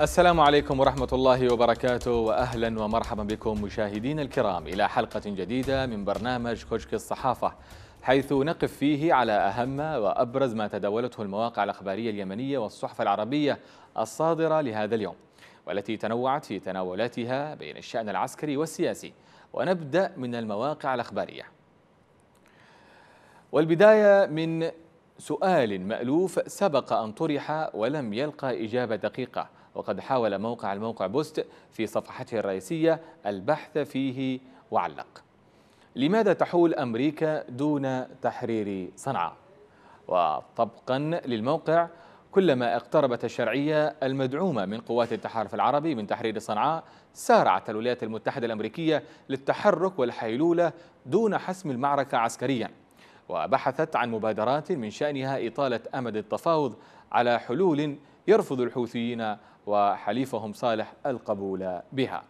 السلام عليكم ورحمة الله وبركاته وأهلا ومرحبا بكم مشاهدين الكرام إلى حلقة جديدة من برنامج كشك الصحافة حيث نقف فيه على أهم وأبرز ما تداولته المواقع الأخبارية اليمنية والصحف العربية الصادرة لهذا اليوم والتي تنوعت في تناولاتها بين الشأن العسكري والسياسي ونبدأ من المواقع الأخبارية والبداية من سؤال مألوف سبق أن طرح ولم يلقى إجابة دقيقة وقد حاول موقع الموقع بوست في صفحته الرئيسية البحث فيه وعلق لماذا تحول أمريكا دون تحرير صنعاء؟ وطبقا للموقع كلما اقتربت الشرعية المدعومة من قوات التحالف العربي من تحرير صنعاء سارعت الولايات المتحدة الأمريكية للتحرك والحيلولة دون حسم المعركة عسكريا وبحثت عن مبادرات من شأنها إطالة أمد التفاوض على حلول يرفض الحوثيين وحليفهم صالح القبول بها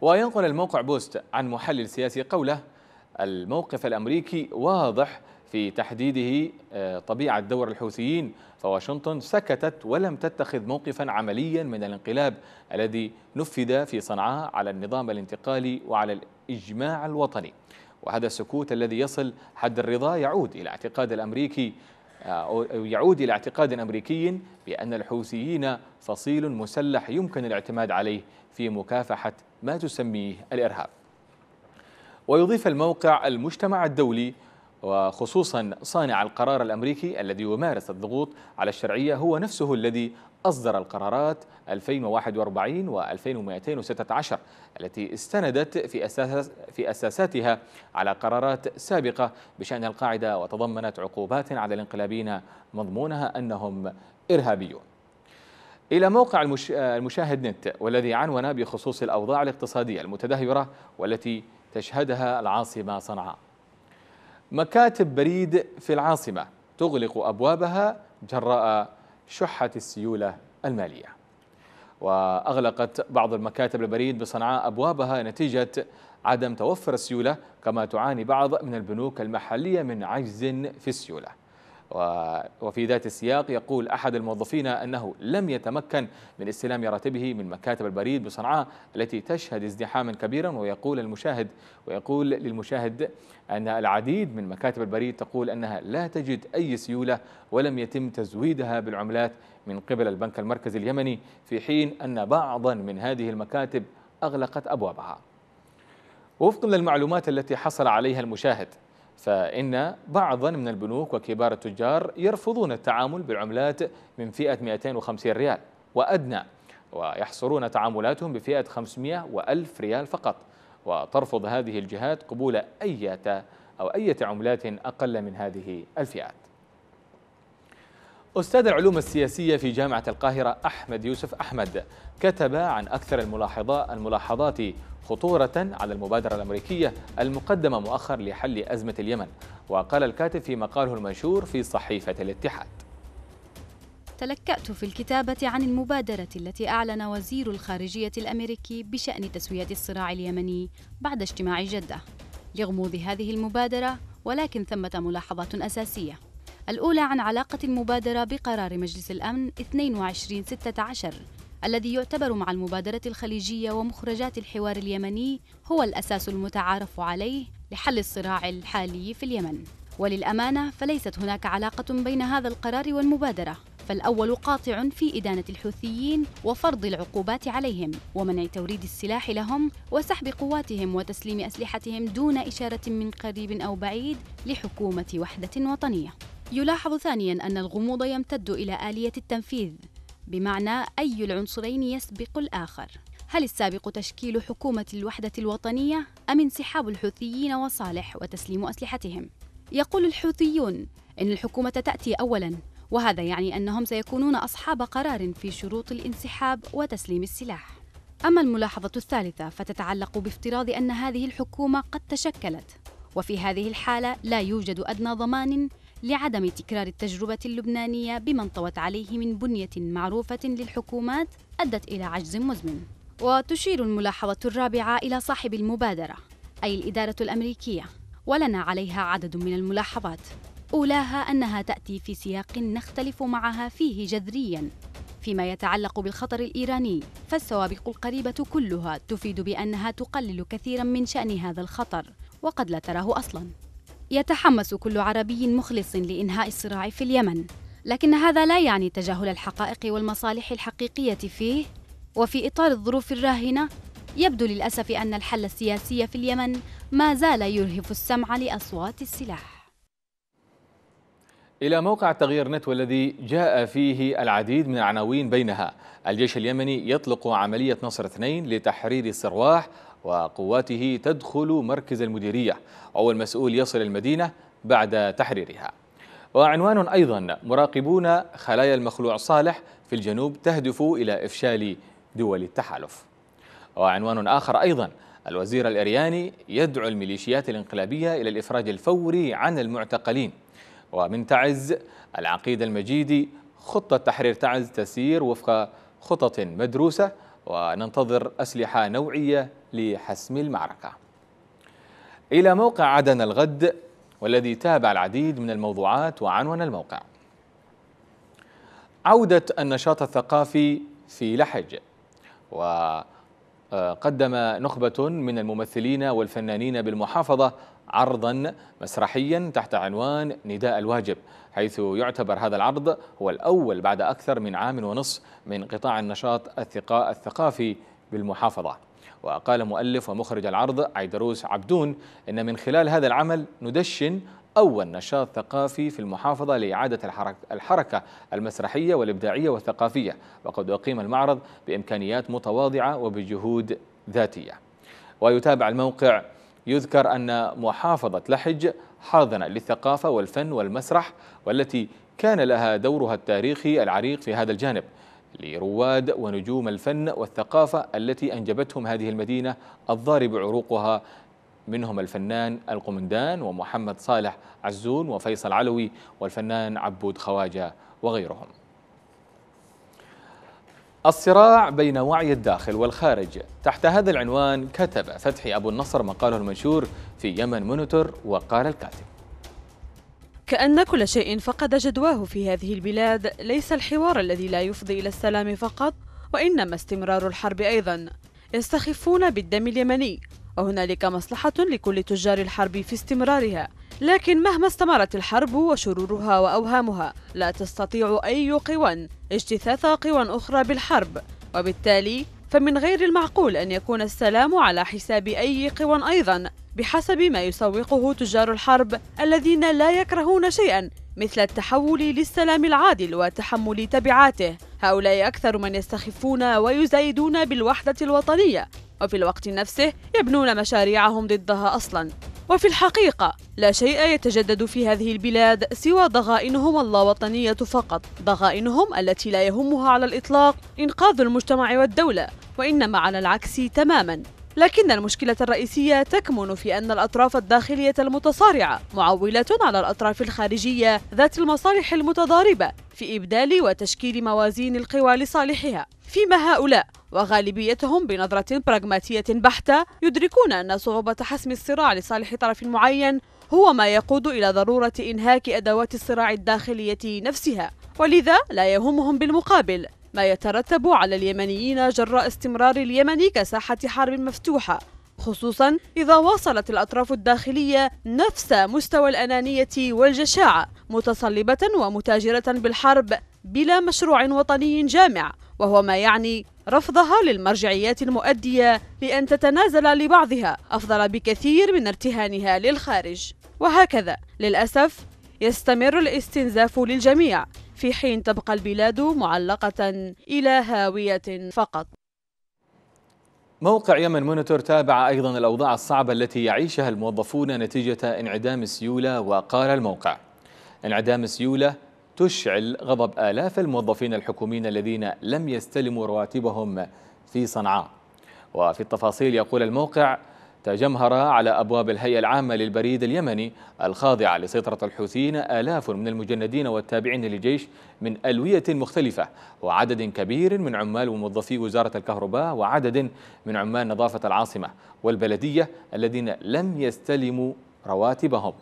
وينقل الموقع بوست عن محلل سياسي قوله الموقف الأمريكي واضح في تحديده آه، طبيعة دور الحوثيين فواشنطن سكتت ولم تتخذ موقفا عمليا من الانقلاب الذي نفذ في صنعاء على النظام الانتقالي وعلى الإجماع الوطني وهذا السكوت الذي يصل حد الرضا يعود إلى اعتقاد الأمريكي آه، أو يعود إلى اعتقاد أمريكي بأن الحوثيين فصيل مسلح يمكن الاعتماد عليه في مكافحة ما تسميه الإرهاب ويضيف الموقع المجتمع الدولي وخصوصا صانع القرار الأمريكي الذي يمارس الضغوط على الشرعية هو نفسه الذي أصدر القرارات 2041 و 2216 التي استندت في, أساس في أساساتها على قرارات سابقة بشأن القاعدة وتضمنت عقوبات على الانقلابيين مضمونها أنهم إرهابيون إلى موقع المش... المشاهد نت والذي عنون بخصوص الأوضاع الاقتصادية المتدهورة والتي تشهدها العاصمة صنعاء مكاتب بريد في العاصمة تغلق أبوابها جراء شحت السيولة المالية وأغلقت بعض المكاتب البريد بصنعاء أبوابها نتيجة عدم توفر السيولة كما تعاني بعض من البنوك المحلية من عجز في السيولة وفي ذات السياق يقول أحد الموظفين أنه لم يتمكن من استلام راتبه من مكاتب البريد بصنعاء التي تشهد ازدحاما كبيرا ويقول المشاهد ويقول للمشاهد أن العديد من مكاتب البريد تقول أنها لا تجد أي سيولة ولم يتم تزويدها بالعملات من قبل البنك المركزي اليمني في حين أن بعضا من هذه المكاتب أغلقت أبوابها وفقا للمعلومات التي حصل عليها المشاهد فإن بعضا من البنوك وكبار التجار يرفضون التعامل بالعملات من فئة 250 ريال وأدنى ويحصرون تعاملاتهم بفئة 500 وألف ريال فقط وترفض هذه الجهات قبول أي أو أي عملات أقل من هذه الفئات أستاذ العلوم السياسية في جامعة القاهرة أحمد يوسف أحمد كتب عن أكثر الملاحظات الملاحظات خطورة على المبادرة الأمريكية المقدمة مؤخر لحل أزمة اليمن وقال الكاتب في مقاله المنشور في صحيفة الاتحاد تلكأت في الكتابة عن المبادرة التي أعلن وزير الخارجية الأمريكي بشأن تسوية الصراع اليمني بعد اجتماع جدة لغموض هذه المبادرة ولكن ثمة ملاحظات أساسية الأولى عن علاقة المبادرة بقرار مجلس الأمن 2216 الذي يعتبر مع المبادرة الخليجية ومخرجات الحوار اليمني هو الأساس المتعارف عليه لحل الصراع الحالي في اليمن وللأمانة فليست هناك علاقة بين هذا القرار والمبادرة فالأول قاطع في إدانة الحوثيين وفرض العقوبات عليهم ومنع توريد السلاح لهم وسحب قواتهم وتسليم أسلحتهم دون إشارة من قريب أو بعيد لحكومة وحدة وطنية يلاحظ ثانيا أن الغموض يمتد إلى آلية التنفيذ بمعنى أي العنصرين يسبق الآخر هل السابق تشكيل حكومة الوحدة الوطنية أم انسحاب الحوثيين وصالح وتسليم أسلحتهم؟ يقول الحوثيون إن الحكومة تأتي أولاً وهذا يعني أنهم سيكونون أصحاب قرار في شروط الانسحاب وتسليم السلاح. أما الملاحظة الثالثة فتتعلق بافتراض أن هذه الحكومة قد تشكلت، وفي هذه الحالة لا يوجد أدنى ضمان لعدم تكرار التجربة اللبنانية بما انطوت عليه من بنية معروفة للحكومات أدت إلى عجز مزمن وتشير الملاحظة الرابعة إلى صاحب المبادرة أي الإدارة الأمريكية ولنا عليها عدد من الملاحظات أولاها أنها تأتي في سياق نختلف معها فيه جذرياً فيما يتعلق بالخطر الإيراني فالسوابق القريبة كلها تفيد بأنها تقلل كثيرا من شأن هذا الخطر وقد لا تراه أصلاً يتحمس كل عربي مخلص لإنهاء الصراع في اليمن لكن هذا لا يعني تجاهل الحقائق والمصالح الحقيقية فيه وفي إطار الظروف الراهنة يبدو للأسف أن الحل السياسي في اليمن ما زال يرهف السمع لأصوات السلاح إلى موقع تغيير نت والذي جاء فيه العديد من العناوين بينها الجيش اليمني يطلق عملية نصر اثنين لتحرير السرواح وقواته تدخل مركز المديرية أو المسؤول يصل المدينة بعد تحريرها وعنوان أيضا مراقبون خلايا المخلوع صالح في الجنوب تهدف إلى إفشال دول التحالف وعنوان آخر أيضا الوزير الأرياني يدعو الميليشيات الانقلابية إلى الإفراج الفوري عن المعتقلين ومن تعز العقيد المجيدي خطة تحرير تعز تسير وفق خطط مدروسة وننتظر أسلحة نوعية لحسم المعركة إلى موقع عدن الغد والذي تابع العديد من الموضوعات وعنون الموقع عودة النشاط الثقافي في لحج وقدم نخبة من الممثلين والفنانين بالمحافظة عرضا مسرحيا تحت عنوان نداء الواجب حيث يعتبر هذا العرض هو الأول بعد أكثر من عام ونصف من قطاع النشاط الثقافي بالمحافظة وقال مؤلف ومخرج العرض عيدروس عبدون إن من خلال هذا العمل ندشن أول نشاط ثقافي في المحافظة لإعادة الحركة, المسرحية والإبداعية والثقافية وقد أقيم المعرض بإمكانيات متواضعة وبجهود ذاتية ويتابع الموقع يذكر أن محافظة لحج حاضنة للثقافة والفن والمسرح والتي كان لها دورها التاريخي العريق في هذا الجانب لرواد ونجوم الفن والثقافة التي أنجبتهم هذه المدينة الضارب عروقها منهم الفنان القمندان ومحمد صالح عزون وفيصل علوي والفنان عبود خواجة وغيرهم الصراع بين وعي الداخل والخارج تحت هذا العنوان كتب فتحي أبو النصر مقاله المنشور في يمن مونيتور وقال الكاتب كأن كل شيء فقد جدواه في هذه البلاد ليس الحوار الذي لا يفضي إلى السلام فقط وإنما استمرار الحرب أيضا يستخفون بالدم اليمني وهنالك مصلحة لكل تجار الحرب في استمرارها لكن مهما استمرت الحرب وشرورها وأوهامها لا تستطيع أي قوى اجتثاث قوى أخرى بالحرب وبالتالي فمن غير المعقول أن يكون السلام على حساب أي قوى أيضا بحسب ما يسوقه تجار الحرب الذين لا يكرهون شيئا مثل التحول للسلام العادل وتحمل تبعاته هؤلاء أكثر من يستخفون ويزايدون بالوحدة الوطنية وفي الوقت نفسه يبنون مشاريعهم ضدها أصلا وفي الحقيقة لا شيء يتجدد في هذه البلاد سوى ضغائنهم اللاوطنية فقط ضغائنهم التي لا يهمها على الإطلاق إنقاذ المجتمع والدولة وإنما على العكس تماما لكن المشكلة الرئيسية تكمن في أن الأطراف الداخلية المتصارعة معولة على الأطراف الخارجية ذات المصالح المتضاربة في إبدال وتشكيل موازين القوى لصالحها فيما هؤلاء وغالبيتهم بنظرة براغماتية بحتة يدركون أن صعوبة حسم الصراع لصالح طرف معين هو ما يقود إلى ضرورة إنهاك أدوات الصراع الداخلية نفسها ولذا لا يهمهم بالمقابل ما يترتب على اليمنيين جراء استمرار اليمن كساحة حرب مفتوحة خصوصا إذا واصلت الأطراف الداخلية نفس مستوى الأنانية والجشاعة متصلبة ومتاجرة بالحرب بلا مشروع وطني جامع وهو ما يعني رفضها للمرجعيات المؤدية لأن تتنازل لبعضها أفضل بكثير من ارتهانها للخارج وهكذا للأسف يستمر الاستنزاف للجميع في حين تبقى البلاد معلقة إلى هاوية فقط موقع يمن مونيتور تابع أيضا الأوضاع الصعبة التي يعيشها الموظفون نتيجة انعدام السيولة وقال الموقع انعدام السيولة تشعل غضب آلاف الموظفين الحكوميين الذين لم يستلموا رواتبهم في صنعاء وفي التفاصيل يقول الموقع تجمهر على أبواب الهيئة العامة للبريد اليمني الخاضعة لسيطرة الحوثيين آلاف من المجندين والتابعين للجيش من ألوية مختلفة وعدد كبير من عمال وموظفي وزارة الكهرباء وعدد من عمال نظافة العاصمة والبلدية الذين لم يستلموا رواتبهم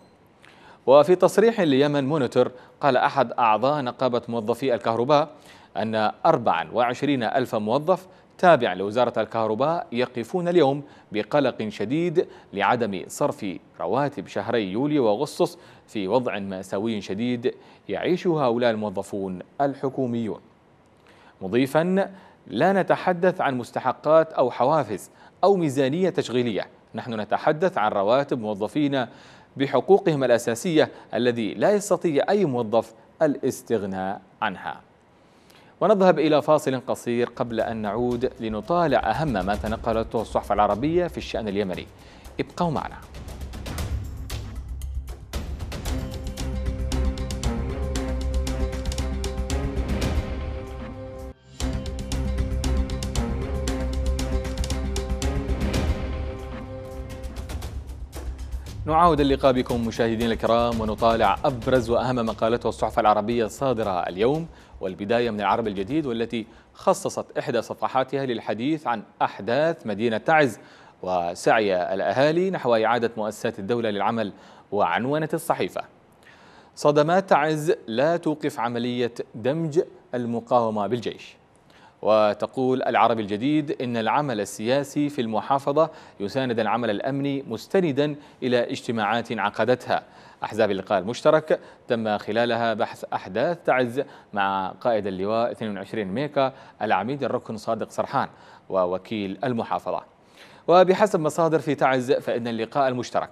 وفي تصريح ليمن مونيتور قال أحد أعضاء نقابة موظفي الكهرباء أن 24 ألف موظف تابع لوزارة الكهرباء يقفون اليوم بقلق شديد لعدم صرف رواتب شهري يوليو وأغسطس في وضع مأساوي شديد يعيش هؤلاء الموظفون الحكوميون مضيفا لا نتحدث عن مستحقات أو حوافز أو ميزانية تشغيلية نحن نتحدث عن رواتب موظفينا بحقوقهم الأساسية الذي لا يستطيع أي موظف الاستغناء عنها ونذهب إلى فاصل قصير قبل أن نعود لنطالع أهم ما تنقلته الصحف العربية في الشأن اليمني ابقوا معنا نعاود اللقاء بكم مشاهدينا الكرام ونطالع أبرز وأهم ما قالته الصحف العربية الصادرة اليوم والبداية من العرب الجديد والتي خصصت إحدى صفحاتها للحديث عن أحداث مدينة تعز وسعي الأهالي نحو إعادة مؤسسات الدولة للعمل وعنونة الصحيفة صدمات تعز لا توقف عملية دمج المقاومة بالجيش وتقول العربي الجديد إن العمل السياسي في المحافظة يساند العمل الأمني مستندا إلى اجتماعات عقدتها أحزاب اللقاء المشترك تم خلالها بحث أحداث تعز مع قائد اللواء 22 ميكا العميد الركن صادق سرحان ووكيل المحافظة وبحسب مصادر في تعز فإن اللقاء المشترك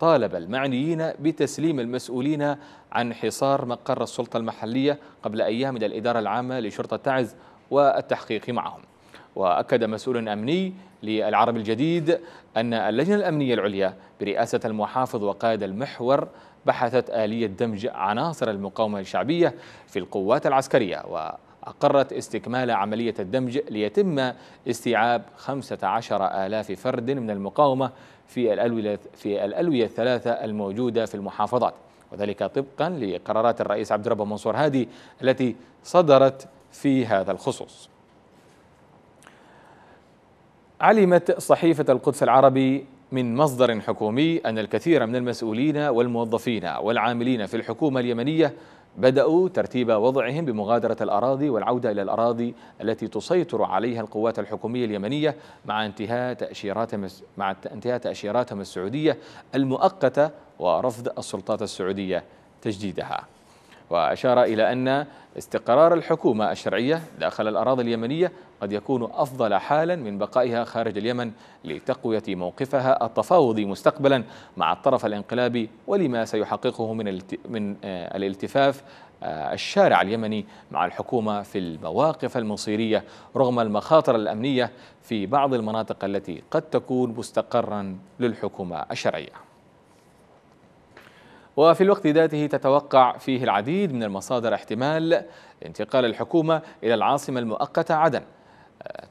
طالب المعنيين بتسليم المسؤولين عن حصار مقر السلطة المحلية قبل أيام إلى الإدارة العامة لشرطة تعز والتحقيق معهم وأكد مسؤول أمني للعرب الجديد أن اللجنة الأمنية العليا برئاسة المحافظ وقائد المحور بحثت آلية دمج عناصر المقاومة الشعبية في القوات العسكرية وأقرت استكمال عملية الدمج ليتم استيعاب 15 آلاف فرد من المقاومة في الألوية, في الألوية الثلاثة الموجودة في المحافظات وذلك طبقا لقرارات الرئيس عبد ربه منصور هادي التي صدرت في هذا الخصوص علمت صحيفة القدس العربي من مصدر حكومي أن الكثير من المسؤولين والموظفين والعاملين في الحكومة اليمنية بدأوا ترتيب وضعهم بمغادرة الأراضي والعودة إلى الأراضي التي تسيطر عليها القوات الحكومية اليمنية مع انتهاء تأشيراتهم مع انتهاء تأشيراتهم السعودية المؤقتة ورفض السلطات السعودية تجديدها وأشار إلى أن استقرار الحكومة الشرعية داخل الأراضي اليمنية قد يكون أفضل حالا من بقائها خارج اليمن لتقوية موقفها التفاوضي مستقبلا مع الطرف الانقلابي ولما سيحققه من من آه، الالتفاف آه، الشارع اليمني مع الحكومة في المواقف المصيرية رغم المخاطر الأمنية في بعض المناطق التي قد تكون مستقرا للحكومة الشرعية وفي الوقت ذاته تتوقع فيه العديد من المصادر احتمال انتقال الحكومة إلى العاصمة المؤقتة عدن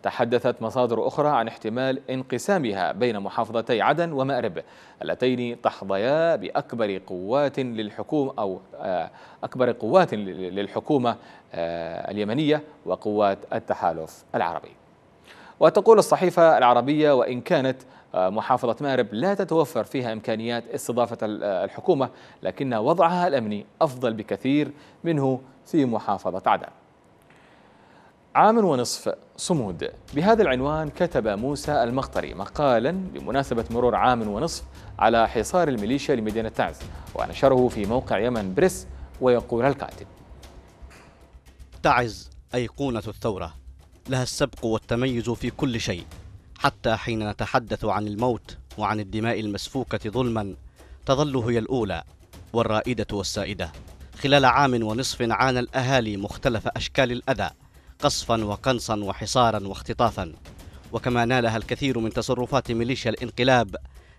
تحدثت مصادر أخرى عن احتمال انقسامها بين محافظتي عدن ومأرب اللتين تحظيا بأكبر قوات للحكومة أو آه، أكبر قوات للحكومة آه، اليمنية وقوات التحالف العربي وتقول الصحيفة العربية وإن كانت محافظة مأرب لا تتوفر فيها إمكانيات استضافة الحكومة لكن وضعها الأمني أفضل بكثير منه في محافظة عدن عام ونصف صمود بهذا العنوان كتب موسى المقطري مقالا بمناسبة مرور عام ونصف على حصار الميليشيا لمدينة تعز ونشره في موقع يمن بريس ويقول الكاتب تعز أيقونة الثورة لها السبق والتميز في كل شيء حتى حين نتحدث عن الموت وعن الدماء المسفوكة ظلما تظل هي الأولى والرائدة والسائدة خلال عام ونصف عانى الأهالي مختلف أشكال الأذى قصفا وقنصا وحصارا واختطافا وكما نالها الكثير من تصرفات ميليشيا الانقلاب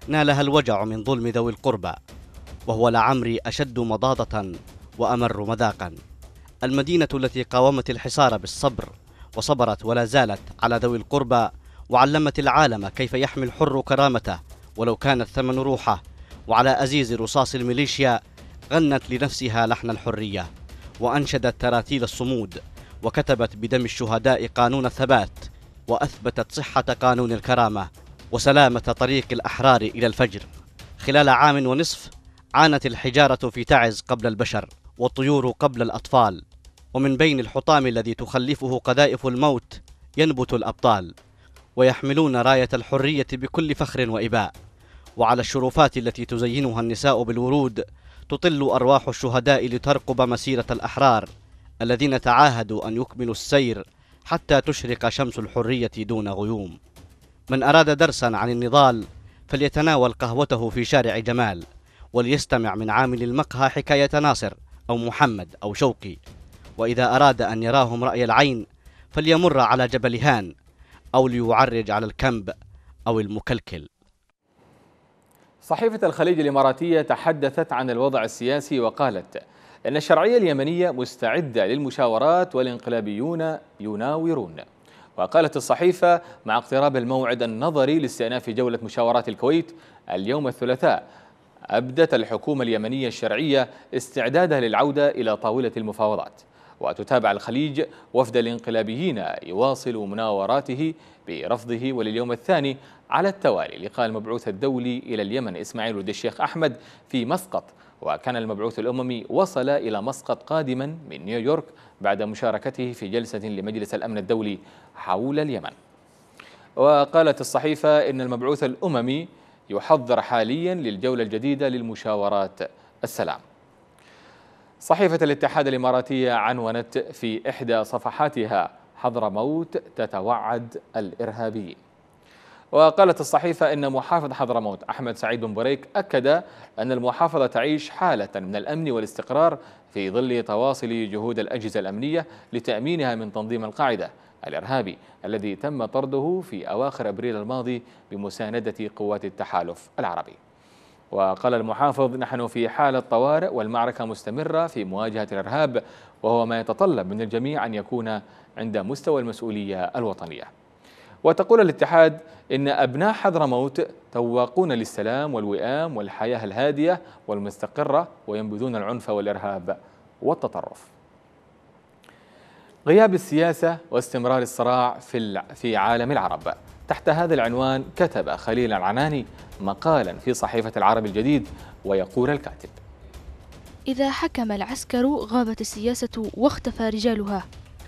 نالها الوجع من ظلم ذوي القربى وهو لعمري أشد مضاضة وأمر مذاقا المدينة التي قاومت الحصار بالصبر وصبرت ولا زالت على ذوي القربى وعلمت العالم كيف يحمي الحر كرامته ولو كان الثمن روحه وعلى أزيز رصاص الميليشيا غنت لنفسها لحن الحرية وأنشدت تراتيل الصمود وكتبت بدم الشهداء قانون الثبات وأثبتت صحة قانون الكرامة وسلامة طريق الأحرار إلى الفجر خلال عام ونصف عانت الحجارة في تعز قبل البشر والطيور قبل الأطفال ومن بين الحطام الذي تخلفه قذائف الموت ينبت الأبطال ويحملون راية الحرية بكل فخر وإباء وعلى الشرفات التي تزينها النساء بالورود تطل أرواح الشهداء لترقب مسيرة الأحرار الذين تعاهدوا أن يكملوا السير حتى تشرق شمس الحرية دون غيوم من أراد درسا عن النضال فليتناول قهوته في شارع جمال وليستمع من عامل المقهى حكاية ناصر أو محمد أو شوقي وإذا أراد أن يراهم رأي العين فليمر على جبل هان أو ليعرج على الكنب أو المكلكل صحيفة الخليج الإماراتية تحدثت عن الوضع السياسي وقالت إن الشرعية اليمنية مستعدة للمشاورات والانقلابيون يناورون وقالت الصحيفة مع اقتراب الموعد النظري لاستئناف جولة مشاورات الكويت اليوم الثلاثاء أبدت الحكومة اليمنية الشرعية استعدادها للعودة إلى طاولة المفاوضات وتتابع الخليج وفد الانقلابيين يواصل مناوراته برفضه ولليوم الثاني على التوالي لقاء المبعوث الدولي إلى اليمن إسماعيل ود الشيخ أحمد في مسقط وكان المبعوث الأممي وصل إلى مسقط قادما من نيويورك بعد مشاركته في جلسة لمجلس الأمن الدولي حول اليمن وقالت الصحيفة إن المبعوث الأممي يحضر حاليا للجولة الجديدة للمشاورات السلام صحيفة الاتحاد الإماراتية عنونت في إحدى صفحاتها حضرموت تتوعد الإرهابيين وقالت الصحيفة إن محافظ حضرموت أحمد سعيد بن بريك أكد أن المحافظة تعيش حالة من الأمن والاستقرار في ظل تواصل جهود الأجهزة الأمنية لتأمينها من تنظيم القاعدة الإرهابي الذي تم طرده في أواخر أبريل الماضي بمساندة قوات التحالف العربي وقال المحافظ نحن في حالة طوارئ والمعركة مستمرة في مواجهة الإرهاب وهو ما يتطلب من الجميع أن يكون عند مستوى المسؤولية الوطنية وتقول الاتحاد إن أبناء حضرموت تواقون للسلام والوئام والحياة الهادية والمستقرة وينبذون العنف والإرهاب والتطرف غياب السياسة واستمرار الصراع في في عالم العرب. تحت هذا العنوان كتب خليل العناني مقالا في صحيفة العرب الجديد ويقول الكاتب: إذا حكم العسكر غابت السياسة واختفى رجالها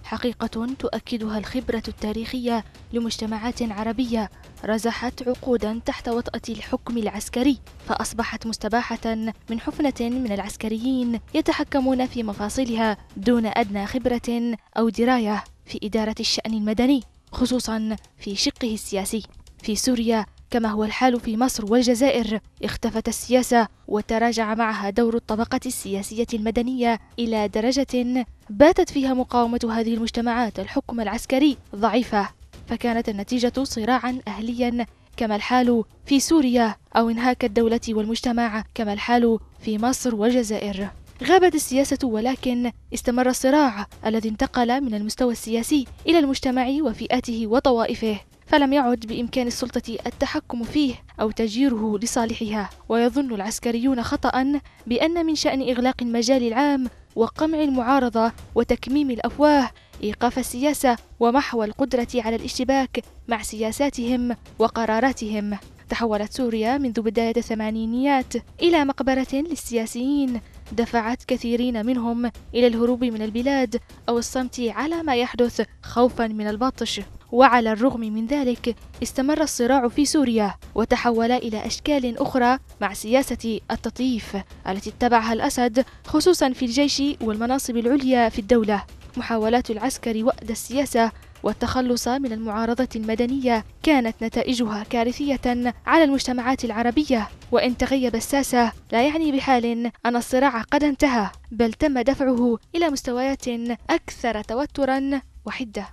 حقيقة تؤكدها الخبرة التاريخية لمجتمعات عربية رزحت عقودا تحت وطأة الحكم العسكري فأصبحت مستباحة من حفنة من العسكريين يتحكمون في مفاصلها دون أدنى خبرة أو دراية في إدارة الشأن المدني خصوصا في شقه السياسي في سوريا كما هو الحال في مصر والجزائر اختفت السياسة وتراجع معها دور الطبقة السياسية المدنية إلى درجة باتت فيها مقاومة هذه المجتمعات الحكم العسكري ضعيفة فكانت النتيجة صراعا أهليا كما الحال في سوريا أو انهاك الدولة والمجتمع كما الحال في مصر والجزائر غابت السياسة ولكن استمر الصراع الذي انتقل من المستوى السياسي إلى المجتمع وفئاته وطوائفه فلم يعد بإمكان السلطة التحكم فيه أو تجيره لصالحها ويظن العسكريون خطأ بأن من شأن إغلاق المجال العام وقمع المعارضة وتكميم الأفواه إيقاف السياسة ومحو القدرة على الاشتباك مع سياساتهم وقراراتهم تحولت سوريا منذ بداية الثمانينيات إلى مقبرة للسياسيين دفعت كثيرين منهم إلى الهروب من البلاد أو الصمت على ما يحدث خوفا من البطش وعلى الرغم من ذلك استمر الصراع في سوريا وتحول إلى أشكال أخرى مع سياسة التطييف التي اتبعها الأسد خصوصا في الجيش والمناصب العليا في الدولة محاولات العسكر وأدى السياسة والتخلص من المعارضة المدنية كانت نتائجها كارثية على المجتمعات العربية وإن تغيب الساسة لا يعني بحال أن الصراع قد انتهى بل تم دفعه إلى مستويات أكثر توترا وحدة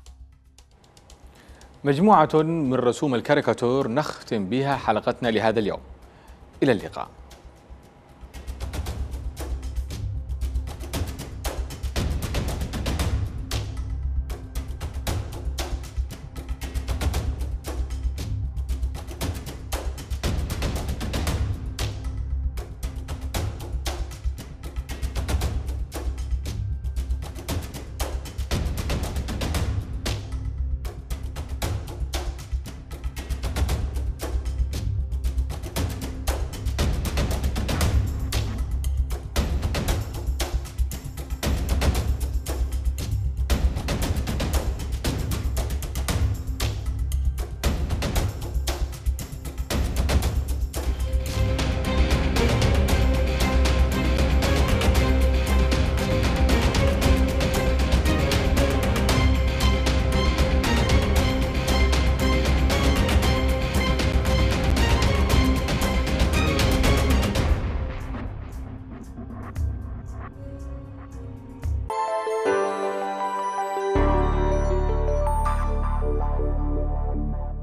مجموعة من رسوم الكاريكاتور نختم بها حلقتنا لهذا اليوم إلى اللقاء